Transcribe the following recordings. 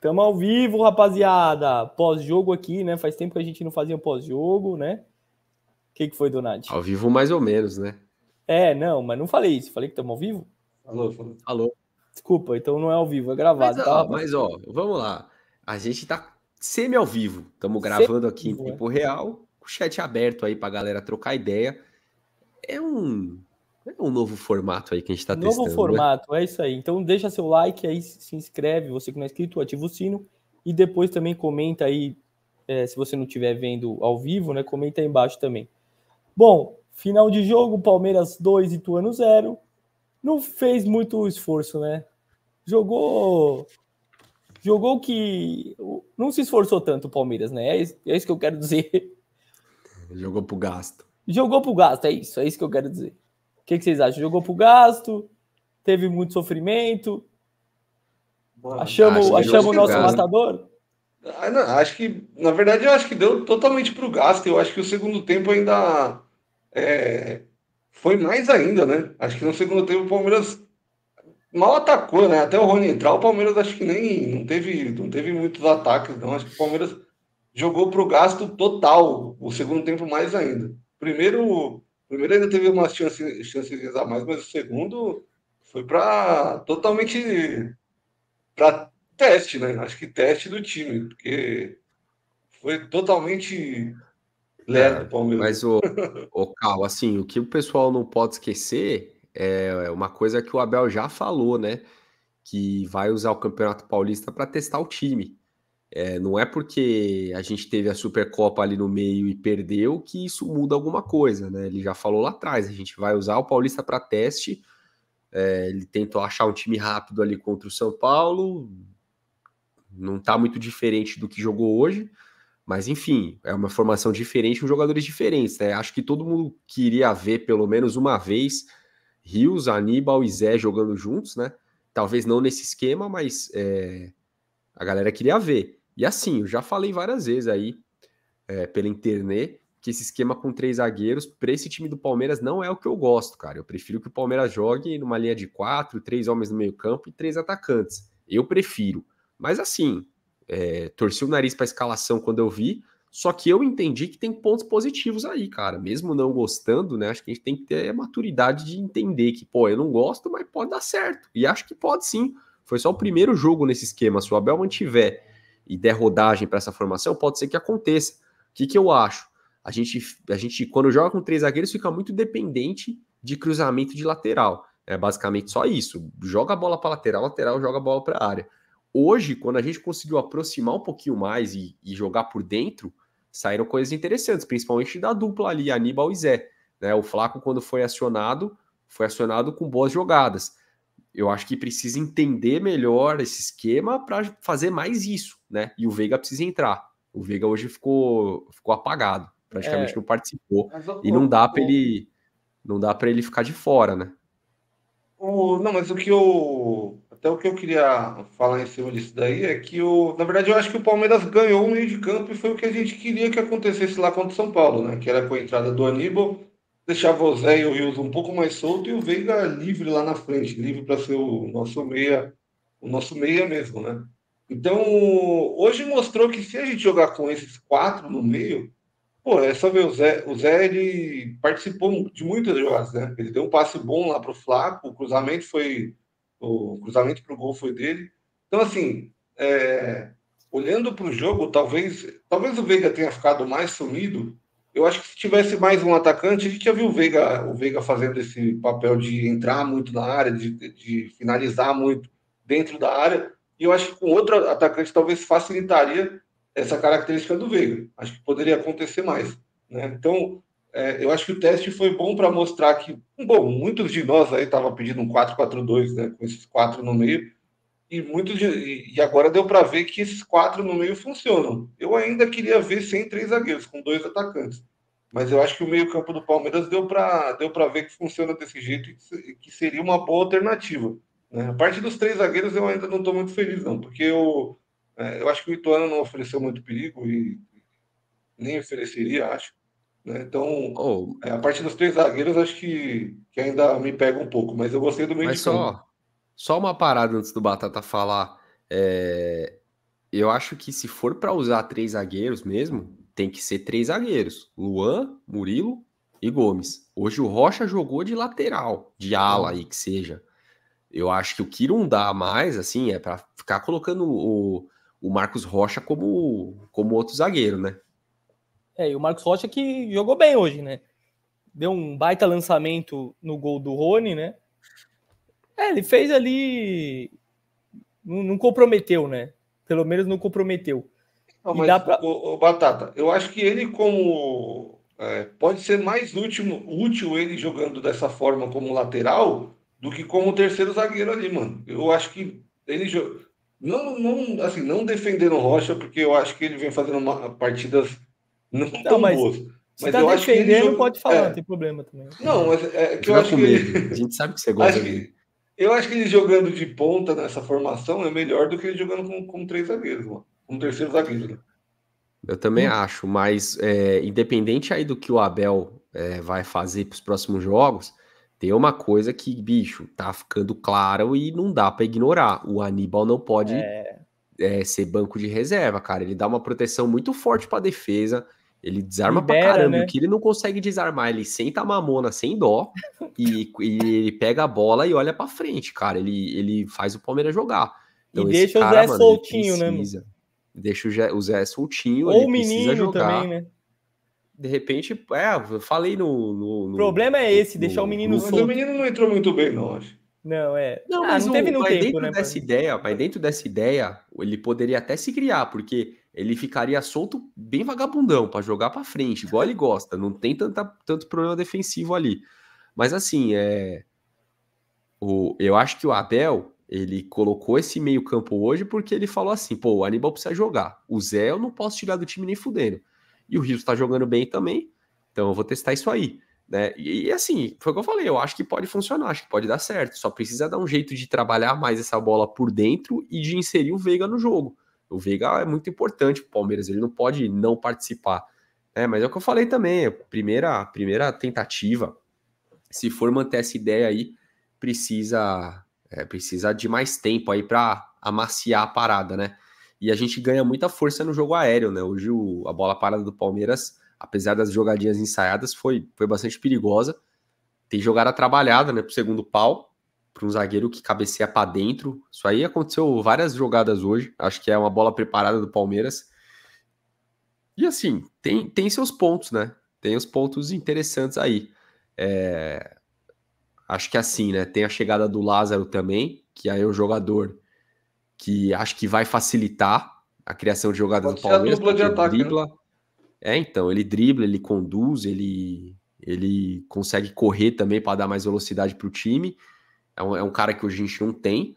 Estamos ao vivo, rapaziada. Pós-jogo aqui, né? Faz tempo que a gente não fazia pós-jogo, né? O que, que foi, Donati? Ao vivo, mais ou menos, né? É, não, mas não falei isso. Falei que estamos ao vivo? Alô, Alô. Desculpa, então não é ao vivo, é gravado. Mas, tá, ó, mas ó, vamos lá. A gente tá semi ao vivo. Estamos gravando aqui em tempo é. real, o chat aberto aí pra galera trocar ideia. É um é um novo formato aí que a gente está testando. Novo né? formato, né? é isso aí. Então deixa seu like aí, se inscreve, você que não é inscrito, ativa o sino e depois também comenta aí, é, se você não estiver vendo ao vivo, né? Comenta aí embaixo também. Bom, final de jogo, Palmeiras 2 e Tuano 0. Não fez muito esforço, né? Jogou jogou que não se esforçou tanto o Palmeiras, né? É isso, é isso que eu quero dizer. Jogou pro gasto. Jogou pro gasto, é isso, é isso que eu quero dizer que, que vocês acham? Jogou pro gasto? Teve muito sofrimento? Bom, achamos achamos o nosso gasto. matador? Ah, acho que, na verdade, eu acho que deu totalmente pro gasto. Eu acho que o segundo tempo ainda é, foi mais ainda, né? Acho que no segundo tempo o Palmeiras mal atacou, né? Até o Rony entrar, o Palmeiras acho que nem não teve, não teve muitos ataques, não. Acho que o Palmeiras jogou pro gasto total, o segundo tempo mais ainda. Primeiro primeiro ainda teve umas chances, chances a mais, mas o segundo foi para totalmente para teste, né? Acho que teste do time, porque foi totalmente lerdo é, Palmeiras. Mas o, o Cal, assim, o que o pessoal não pode esquecer é, é uma coisa que o Abel já falou, né? Que vai usar o Campeonato Paulista para testar o time. É, não é porque a gente teve a Supercopa ali no meio e perdeu que isso muda alguma coisa, né? Ele já falou lá atrás, a gente vai usar o Paulista para teste. É, ele tentou achar um time rápido ali contra o São Paulo. Não está muito diferente do que jogou hoje. Mas enfim, é uma formação diferente com jogadores diferentes, né? Acho que todo mundo queria ver pelo menos uma vez Rios, Aníbal e Zé jogando juntos, né? Talvez não nesse esquema, mas é, a galera queria ver. E assim, eu já falei várias vezes aí é, pela internet que esse esquema com três zagueiros para esse time do Palmeiras não é o que eu gosto, cara. Eu prefiro que o Palmeiras jogue numa linha de quatro, três homens no meio-campo e três atacantes. Eu prefiro. Mas assim, é, torci o nariz para escalação quando eu vi, só que eu entendi que tem pontos positivos aí, cara. Mesmo não gostando, né? Acho que a gente tem que ter a maturidade de entender que, pô, eu não gosto, mas pode dar certo. E acho que pode sim. Foi só o primeiro jogo nesse esquema. Se o Abel mantiver e der rodagem para essa formação, pode ser que aconteça. O que, que eu acho? A gente, a gente, quando joga com três zagueiros, fica muito dependente de cruzamento de lateral. É basicamente só isso. Joga a bola para lateral, lateral joga a bola para a área. Hoje, quando a gente conseguiu aproximar um pouquinho mais e, e, jogar por dentro, saíram coisas interessantes, principalmente da dupla ali, Aníbal e Zé. Né? O Flaco, quando foi acionado, foi acionado com boas jogadas eu acho que precisa entender melhor esse esquema para fazer mais isso, né? E o Veiga precisa entrar. O Veiga hoje ficou, ficou apagado, praticamente é, não participou. e não dá para ele não dá para ele ficar de fora, né? O, não, mas o que eu até o que eu queria falar em cima disso daí é que o, na verdade eu acho que o Palmeiras ganhou um meio de campo e foi o que a gente queria que acontecesse lá contra o São Paulo, né? Que era com a entrada do Aníbal deixava o Zé e o Wilson um pouco mais solto e o Veiga livre lá na frente, livre para ser o nosso meia, o nosso meia mesmo, né? Então, hoje mostrou que se a gente jogar com esses quatro no meio, pô, é só ver o Zé, o Zé ele participou de muitas jogadas, né? Ele deu um passe bom lá pro Flaco, o cruzamento foi o cruzamento pro gol foi dele. Então, assim, é, olhando para o jogo, talvez, talvez o Veiga tenha ficado mais sumido eu acho que se tivesse mais um atacante, a gente já viu o Veiga, o Veiga fazendo esse papel de entrar muito na área, de, de finalizar muito dentro da área. E eu acho que com outro atacante talvez facilitaria essa característica do Veiga. Acho que poderia acontecer mais. Né? Então, é, eu acho que o teste foi bom para mostrar que, bom, muitos de nós aí estavam pedindo um 4-4-2, né, com esses quatro no meio e muito de, e agora deu para ver que esses quatro no meio funcionam. Eu ainda queria ver sem três zagueiros, com dois atacantes. Mas eu acho que o meio-campo do Palmeiras deu para deu para ver que funciona desse jeito e que seria uma boa alternativa. Né? A parte dos três zagueiros eu ainda não estou muito feliz não, porque eu é, eu acho que o Ituano não ofereceu muito perigo e nem ofereceria, acho. Né? Então, oh. É, a parte dos três zagueiros acho que, que ainda me pega um pouco, mas eu gostei do meio mas campo. Só... Só uma parada antes do Batata falar. É... Eu acho que se for para usar três zagueiros mesmo, tem que ser três zagueiros: Luan, Murilo e Gomes. Hoje o Rocha jogou de lateral, de ala aí que seja. Eu acho que o que não dá mais, assim, é para ficar colocando o, o Marcos Rocha como, como outro zagueiro, né? É, e o Marcos Rocha que jogou bem hoje, né? Deu um baita lançamento no gol do Rony, né? É, ele fez ali. Não, não comprometeu, né? Pelo menos não comprometeu. Não, mas, pra... o, o Batata, eu acho que ele, como. É, pode ser mais útil, útil ele jogando dessa forma como lateral do que como terceiro zagueiro ali, mano. Eu acho que ele joga. Não, não, assim, não defendendo Rocha, porque eu acho que ele vem fazendo uma, partidas não, não tão mas... boas. Mas tá eu acho que ele joga... pode falar, é. não tem problema também. Não, mas é, é que eu, eu acho que. Ele... A gente sabe que você gosta. dele. que... Eu acho que ele jogando de ponta nessa formação é melhor do que ele jogando com, com três zagueiros, mano. Com um terceiro zagueiro. Eu também hum. acho, mas é, independente aí do que o Abel é, vai fazer para os próximos jogos, tem uma coisa que, bicho, tá ficando claro e não dá para ignorar. O Aníbal não pode é. é... ser banco de reserva, cara. Ele dá uma proteção muito forte para a defesa ele desarma Libera, pra caramba. Né? O que ele não consegue desarmar, ele senta a mamona sem dó e, e ele pega a bola e olha pra frente, cara. Ele, ele faz o Palmeiras jogar. Então, e deixa cara, o Zé mano, soltinho, né, precisa, né? Deixa o Zé, o Zé soltinho. Ou o menino jogar. também, né? De repente, é, eu falei no. o problema é esse, no, deixar o menino no, solto. O menino não entrou muito bem, não, acho. Não, é. Não, ah, mas não teve no mas tempo, dentro né, Dessa ideia, mas dentro dessa ideia, ele poderia até se criar, porque ele ficaria solto bem vagabundão para jogar para frente, igual ele gosta. Não tem tanta, tanto problema defensivo ali. Mas assim, é o, eu acho que o Abel ele colocou esse meio campo hoje porque ele falou assim, pô, o Aníbal precisa jogar. O Zé eu não posso tirar do time nem fudendo. E o Rio está jogando bem também, então eu vou testar isso aí. Né? E, e, assim, foi o que eu falei, eu acho que pode funcionar, acho que pode dar certo. Só precisa dar um jeito de trabalhar mais essa bola por dentro e de inserir o Veiga no jogo. O Veiga é muito importante para o Palmeiras, ele não pode não participar. É, mas é o que eu falei também, é primeira, primeira tentativa. Se for manter essa ideia aí, precisa é, precisa de mais tempo aí para amaciar a parada, né? E a gente ganha muita força no jogo aéreo, né? Hoje o, a bola parada do Palmeiras, apesar das jogadinhas ensaiadas, foi, foi bastante perigosa. Tem jogada trabalhada, né, pro segundo pau para um zagueiro que cabeceia para dentro. Isso aí aconteceu várias jogadas hoje. Acho que é uma bola preparada do Palmeiras. E assim, tem, tem seus pontos, né? Tem os pontos interessantes aí. É... Acho que é assim, né? Tem a chegada do Lázaro também, que aí é o jogador que acho que vai facilitar a criação de jogadas do Palmeiras. A dupla de ataque, né? dribla. Né? É, então, ele dribla, ele conduz, ele, ele consegue correr também para dar mais velocidade para o time. É um, é um cara que hoje a gente não tem.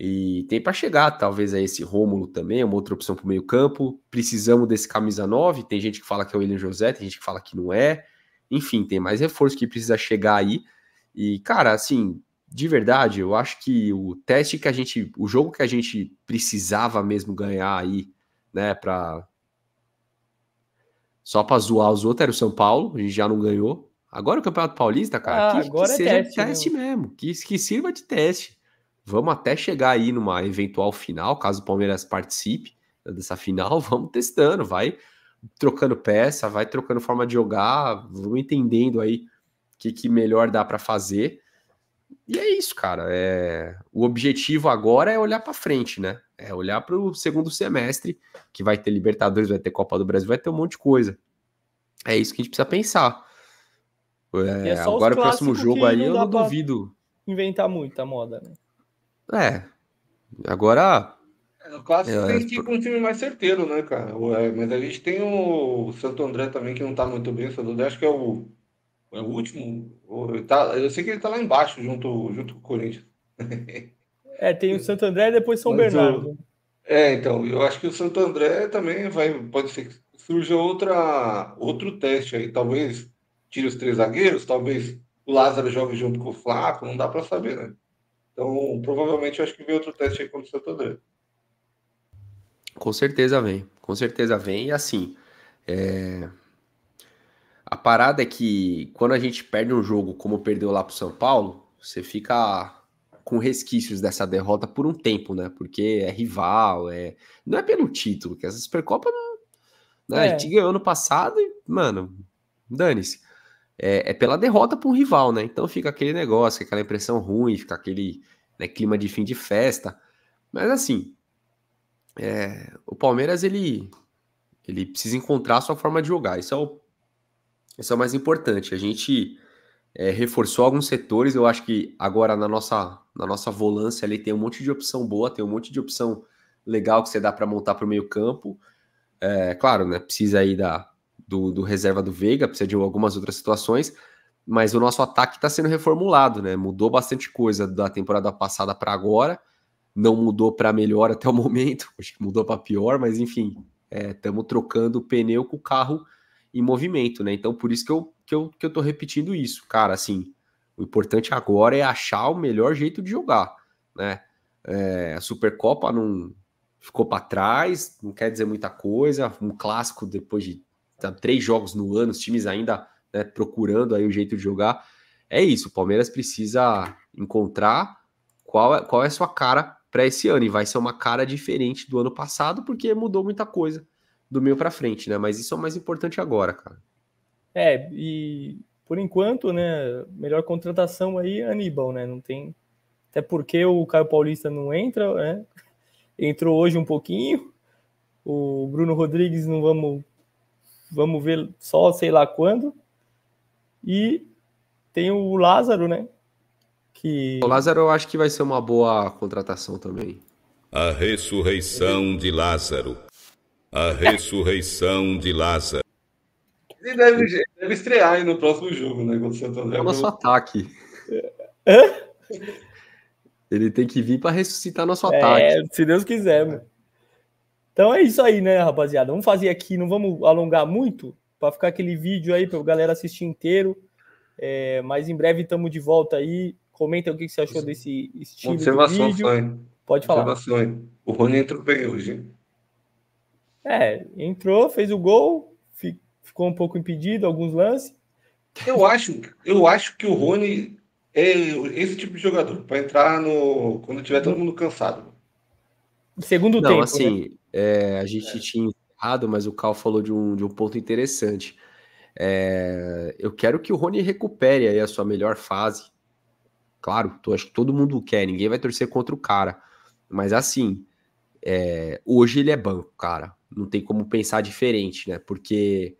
E tem para chegar, talvez, a esse Rômulo também, é uma outra opção para o meio-campo. Precisamos desse camisa 9. Tem gente que fala que é o William José, tem gente que fala que não é. Enfim, tem mais reforço que precisa chegar aí. E, cara, assim, de verdade, eu acho que o teste que a gente. O jogo que a gente precisava mesmo ganhar aí, né, para. Só para zoar os outros era o São Paulo, a gente já não ganhou. Agora o Campeonato Paulista, cara, ah, que, que, é seja é teste, teste mesmo, mesmo que, que sirva de teste. Vamos até chegar aí numa eventual final, caso o Palmeiras participe dessa final, vamos testando, vai trocando peça, vai trocando forma de jogar, vamos entendendo aí o que, que melhor dá para fazer. E é isso, cara. É... O objetivo agora é olhar para frente, né? É olhar para o segundo semestre, que vai ter Libertadores, vai ter Copa do Brasil, vai ter um monte de coisa. É isso que a gente precisa pensar. É, é agora o próximo jogo aí eu não duvido. Inventar muito a moda, né? É. Agora. É, o clássico é, tem que ir com um time mais certeiro, né, cara? É, mas a gente tem o Santo André também, que não tá muito bem. Santo André acho que é o, é o último. Tá, eu sei que ele tá lá embaixo, junto, junto com o Corinthians. É, tem o Santo André e depois São mas Bernardo. O... É, então, eu acho que o Santo André também vai. Pode ser que surja outra, outro teste aí, talvez tire os três zagueiros, talvez o Lázaro jogue junto com o Flaco, não dá para saber, né? Então, provavelmente, eu acho que vem outro teste aí contra o Santo André. Com certeza vem, com certeza vem. E assim, é... a parada é que quando a gente perde um jogo como perdeu lá pro São Paulo, você fica com resquícios dessa derrota por um tempo, né? Porque é rival, é não é pelo título, que essa Supercopa não... Né? É. A gente ganhou ano passado e, mano, dane-se é, é pela derrota para um rival, né? Então fica aquele negócio, aquela impressão ruim, fica aquele né, clima de fim de festa. Mas assim, é, o Palmeiras ele, ele precisa encontrar a sua forma de jogar. Isso é o, isso é o mais importante. A gente é, reforçou alguns setores. Eu acho que agora na nossa, na nossa volância ali tem um monte de opção boa, tem um monte de opção legal que você dá para montar para o meio campo. É, claro, né? Precisa aí da, do, do reserva do Veiga, precisa de algumas outras situações, mas o nosso ataque está sendo reformulado, né? Mudou bastante coisa da temporada passada para agora, não mudou para melhor até o momento, acho que mudou para pior, mas enfim, estamos é, trocando o pneu com o carro em movimento, né? Então por isso que eu, que eu, que eu tô repetindo isso, cara, assim, o importante agora é achar o melhor jeito de jogar, né? É, a Supercopa não ficou para trás, não quer dizer muita coisa, um clássico depois de tá, três jogos no ano, os times ainda né, procurando aí o jeito de jogar. É isso, o Palmeiras precisa encontrar qual é, qual é a sua cara para esse ano. E vai ser uma cara diferente do ano passado, porque mudou muita coisa do meio para frente, né? Mas isso é o mais importante agora, cara. É, e por enquanto, né, melhor contratação aí Aníbal, né? Não tem até porque o Caio Paulista não entra, né? Entrou hoje um pouquinho. O Bruno Rodrigues não vamos vamos ver só sei lá quando. E tem o Lázaro, né? Que... O Lázaro eu acho que vai ser uma boa contratação também. A ressurreição de Lázaro. A ressurreição de Lázaro. Ele deve, deve estrear aí no próximo jogo, né? Contra o Santo André. É o nosso ataque. Hã? Ele tem que vir para ressuscitar nosso é, ataque. Se Deus quiser, mano. Então é isso aí, né, rapaziada? Vamos fazer aqui, não vamos alongar muito, para ficar aquele vídeo aí para a galera assistir inteiro. É, mas em breve estamos de volta aí. Comenta o que, você achou desse estilo Observação, do vídeo. Pode falar. Observação, o Rony entrou bem hoje. É, entrou, fez o gol, ficou um pouco impedido, alguns lances. Eu acho, eu acho que o Rony é esse tipo de jogador, para entrar no quando tiver todo mundo cansado. Segundo Não, tempo. assim, né? É, a gente é. tinha errado, mas o Cal falou de um, de um ponto interessante. É, eu quero que o Rony recupere aí a sua melhor fase. Claro, tô, acho que todo mundo quer, ninguém vai torcer contra o cara. Mas assim, é, hoje ele é banco, cara. Não tem como pensar diferente, né? Porque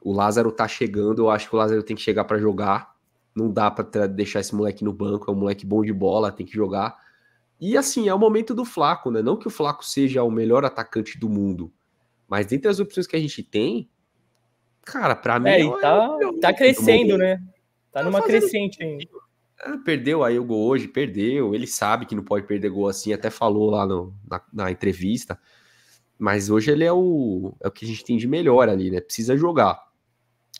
o Lázaro tá chegando, eu acho que o Lázaro tem que chegar para jogar. Não dá para deixar esse moleque no banco, é um moleque bom de bola, tem que jogar. E assim, é o momento do Flaco, né? Não que o Flaco seja o melhor atacante do mundo, mas dentre as opções que a gente tem, cara, para mim. É, e é tá, tá crescendo, né? Tá, tá numa crescente ainda. É, perdeu aí o gol hoje, perdeu. Ele sabe que não pode perder gol assim, até falou lá no, na, na, entrevista. Mas hoje ele é o, é o que a gente tem de melhor ali, né? Precisa jogar.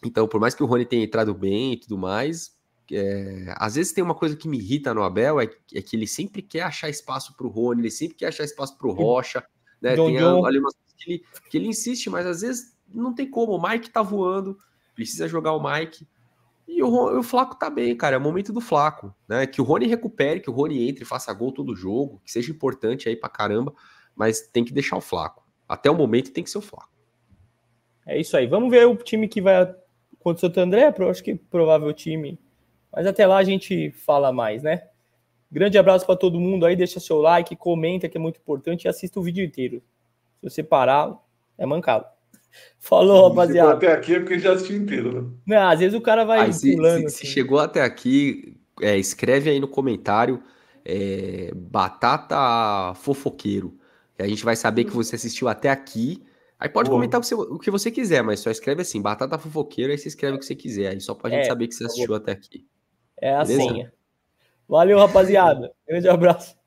Então, por mais que o Rony tenha entrado bem e tudo mais, é, às vezes tem uma coisa que me irrita no Abel, é, é que ele sempre quer achar espaço para o Rony, ele sempre quer achar espaço para o Rocha, né? tem ali umas que ele, que ele insiste, mas às vezes não tem como. O Mike tá voando, precisa jogar o Mike. E o, o Flaco tá bem, cara. É o momento do Flaco, né? Que o Rony recupere, que o Rony entre, faça gol todo jogo, que seja importante aí pra caramba, mas tem que deixar o Flaco. Até o momento tem que ser o Flaco. É isso aí. Vamos ver o time que vai contra o Santo André, acho que provável time mas até lá a gente fala mais, né? Grande abraço para todo mundo aí, deixa seu like, comenta que é muito importante e assista o vídeo inteiro. Se você parar, é mancado. Falou, rapaziada. Chegou até aqui é porque já assistiu inteiro, né? Não, às vezes o cara vai aí, se, pulando. Se, assim. se, chegou até aqui, é, escreve aí no comentário é, batata fofoqueiro. A gente vai saber que você assistiu até aqui. Aí pode comentar o que, você, o que, você, quiser, mas só escreve assim, batata fofoqueiro, aí você escreve o que você quiser. Aí só pra gente é, saber que você tá assistiu até aqui. É a Beleza? senha. Valeu, rapaziada. Grande abraço.